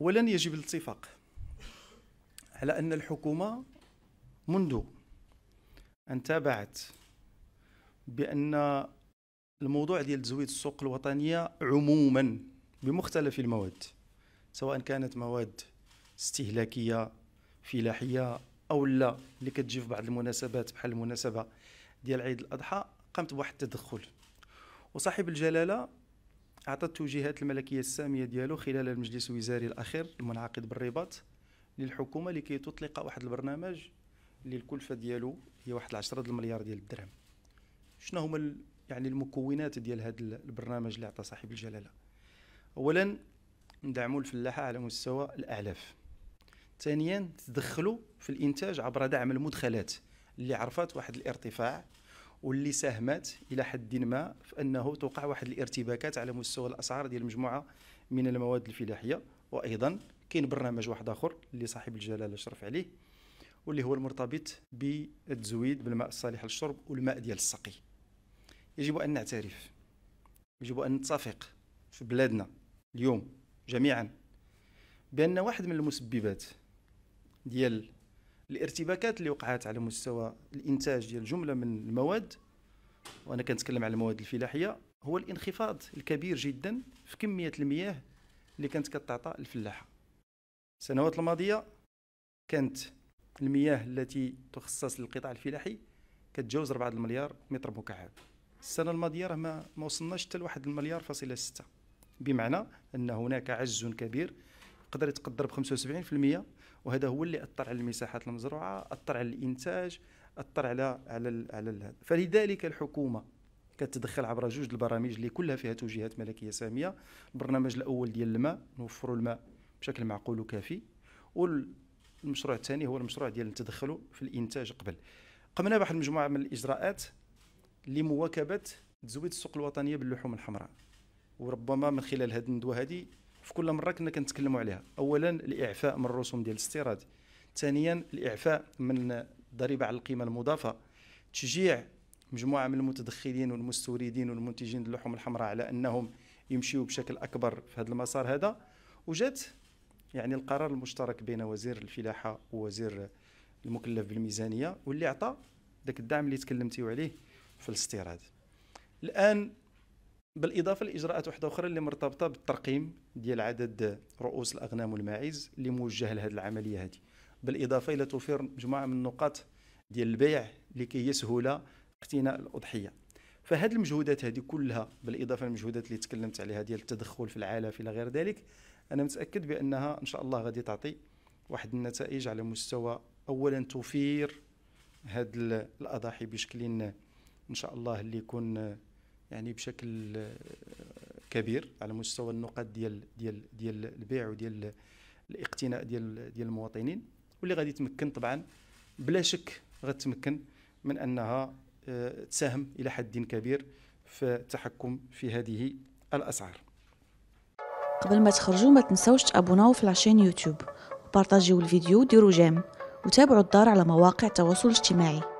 ولن يجب الاتفاق على أن الحكومة منذ أن تابعت بأن الموضوع ديال تزويد السوق الوطنية عموما بمختلف المواد سواء كانت مواد استهلاكية فلاحية أو لا اللي كتجي في بعض المناسبات بحال المناسبة ديال عيد الأضحى قامت بواحد التدخل وصاحب الجلاله اعطى التوجيهات الملكيه الساميه ديالو خلال المجلس الوزاري الاخير المنعقد بالرباط للحكومه لكي تطلق واحد البرنامج اللي الكلفه ديالو هي واحد 10 المليار ديال الدرهم شنو هما يعني المكونات ديال هذا البرنامج اللي عطى صاحب الجلاله اولا ندعموا الفلاحه على مستوى الاعلاف ثانيا تدخلوا في الانتاج عبر دعم المدخلات اللي عرفت واحد الارتفاع واللي ساهمت الى حد ما في انه توقع واحد الارتباكات على مستوى الاسعار ديال مجموعه من المواد الفلاحيه وايضا كاين برنامج واحد اخر اللي صاحب الجلاله شرف عليه واللي هو المرتبط بالتزويد بالماء الصالح للشرب والماء ديال السقي يجب ان نعترف يجب ان نتفق في بلادنا اليوم جميعا بان واحد من المسببات ديال الارتباكات اللي وقعت على مستوى الانتاج ديال جمله من المواد وانا كنتكلم على المواد الفلاحيه هو الانخفاض الكبير جدا في كميه المياه اللي كانت كتعطى الفلاحه السنوات الماضيه كانت المياه التي تخصص للقطاع الفلاحي كتجاوز 4 المليار متر مكعب السنه الماضيه راه ما وصلناش حتى لواحد المليار فاصله 6 بمعنى ان هناك عجز كبير يقدر يتقدر ب 75% وهذا هو اللي اثر على المساحات المزروعه اثر على الانتاج اثر على على على ال فلذلك الحكومه كتدخل عبر جوج البرامج اللي كلها فيها توجيهات ملكيه ساميه البرنامج الاول ديال الماء نوفروا الماء بشكل معقول وكافي والمشروع الثاني هو المشروع ديال التدخل في الانتاج قبل قمنا بواحد المجموعه من الاجراءات لمواكبه تزويد السوق الوطنيه باللحوم الحمراء وربما من خلال هذه الندوه هذه في كل مره كنا كنتكلموا عليها اولا الاعفاء من الرسوم ديال الاستيراد ثانيا الاعفاء من الضريبه على القيمه المضافه تشجيع مجموعه من المتدخلين والمستوردين والمنتجين اللحوم الحمراء على انهم يمشيوا بشكل اكبر في هذا المسار هذا وجات يعني القرار المشترك بين وزير الفلاحه ووزير المكلف بالميزانيه واللي عطى ذاك الدعم اللي تكلمتي عليه في الاستيراد الان بالاضافه لاجراءات واحده اخرى اللي مرتبطه بالترقيم ديال عدد رؤوس الاغنام والماعز اللي موجه لهذه العمليه هذه بالاضافه الى توفير مجموعه من النقاط ديال البيع لكي يسهل اقتناء الاضحيه فهاد المجهودات هذه كلها بالاضافه للمجهودات اللي تكلمت عليها ديال التدخل في العلف الى غير ذلك انا متاكد بانها ان شاء الله غادي تعطي واحد النتائج على مستوى اولا توفير هاد الاضاحي بشكل ان شاء الله اللي يكون يعني بشكل آه، كبير على مستوى النقاط ديال ديال ديال البيع وديال الاقتناء ديال ديال المواطنين واللي غادي تمكن طبعا بلا شك غتمكن من انها آه، تساهم الى حد كبير في التحكم في هذه الاسعار قبل ما تخرجوا ما تنساوش تابوناو في لاشين يوتيوب وبارطاجيو الفيديو وديروا جيم وتابعوا الدار على مواقع التواصل الاجتماعي